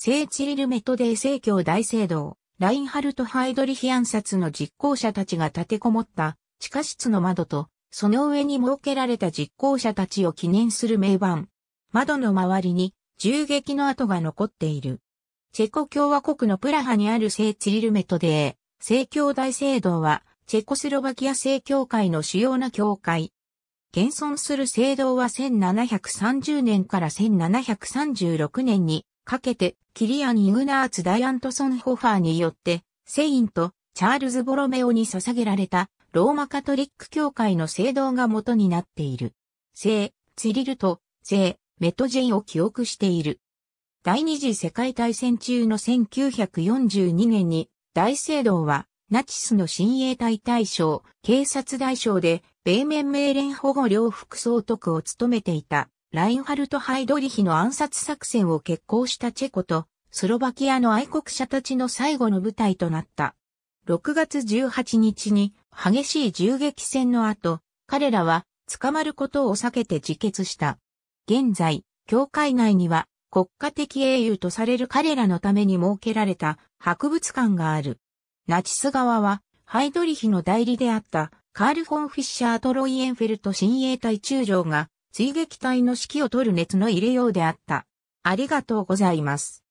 聖チリルメトデー聖教大聖堂、ラインハルト・ハイドリヒ暗殺の実行者たちが立てこもった地下室の窓と、その上に設けられた実行者たちを記念する名盤。窓の周りに銃撃の跡が残っている。チェコ共和国のプラハにある聖チリルメトデー、聖教大聖堂は、チェコスロバキア聖教会の主要な教会。現存する聖堂は1730年から1736年にかけて、キリアン・イグナーツ・ダイアントソン・ホファーによって、セイント、チャールズ・ボロメオに捧げられた、ローマカトリック教会の聖堂が元になっている。聖、ツリルと、聖、メトジェイを記憶している。第二次世界大戦中の1942年に、大聖堂は、ナチスの親衛隊大将、警察大将で、米面命令保護両副総督を務めていた、ラインハルト・ハイドリヒの暗殺作戦を決行したチェコと、スロバキアの愛国者たちの最後の舞台となった。6月18日に激しい銃撃戦の後、彼らは捕まることを避けて自決した。現在、教会内には国家的英雄とされる彼らのために設けられた博物館がある。ナチス側は、ハイドリヒの代理であったカール・フォン・フィッシャー・トロイエンフェルト親衛隊中将が追撃隊の指揮を取る熱の入れようであった。ありがとうございます。